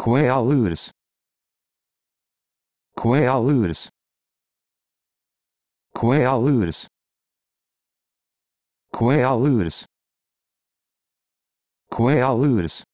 Quaaludes. Quaaludes. Quaaludes. Quaaludes. Quaaludes.